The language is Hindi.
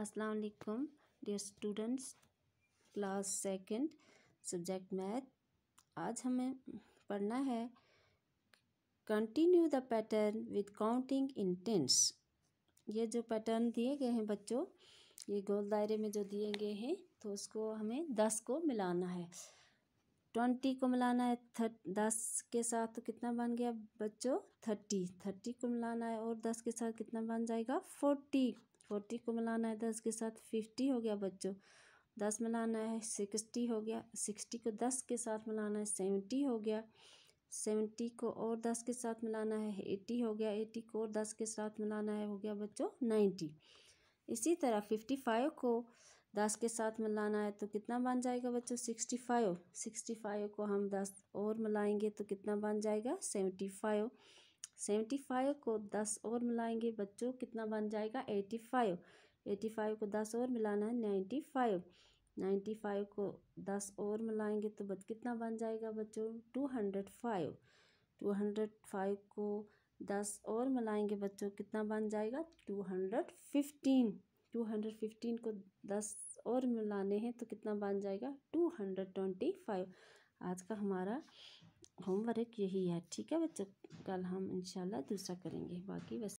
अस्सलाम वालेकुम dear students class second subject math आज हमें पढ़ना है continue the pattern with counting in tens ये जो पैटर्न दिए गए हैं बच्चों ये गोल दायरे में जो दिए गए हैं तो उसको हमें दस को मिलाना है ट्वेंटी को मिलाना है थर्ट दस के साथ तो कितना बन गया बच्चों थर्टी थर्टी को मिलाना है और दस के साथ कितना बन जाएगा फोर्टी फोर्टी को मिलाना है दस के साथ फिफ्टी हो गया बच्चों दस मिलाना है सिक्सटी हो गया सिक्सटी को दस के साथ मिलाना है सेवेंटी हो गया सेवेंटी को और दस के साथ मिलाना है एटी हो गया एटी को और दस के साथ मिलाना है हो गया बच्चों नाइन्टी इसी तरह फिफ्टी फाइव को दस के साथ मिलाना है तो कितना बन जाएगा बच्चों सिक्सटी फाइव सिक्सटी फाइव को हम दस और मिलाएंगे तो कितना बन जाएगा सेवेंटी फाइव सेवेंटी फाइव को दस और मिलाएंगे बच्चों कितना बन जाएगा एटी फाइव एटी फाइव को दस और मिलाना है नाइन्टी फाइव नाइन्टी फाइव को दस और मिलाएंगे तो बच कितना बन जाएगा बच्चों two hundred five two hundred five को दस और मिलाएंगे बच्चों कितना बन जाएगा two hundred fifteen two hundred fifteen को दस और मिलाने हैं तो कितना बन जाएगा टू हंड्रेड ट्वेंटी फाइव आज का हमारा होमवर्क यही है ठीक है बच्चों कल हम इंशाल्लाह दूसरा करेंगे बाकी बस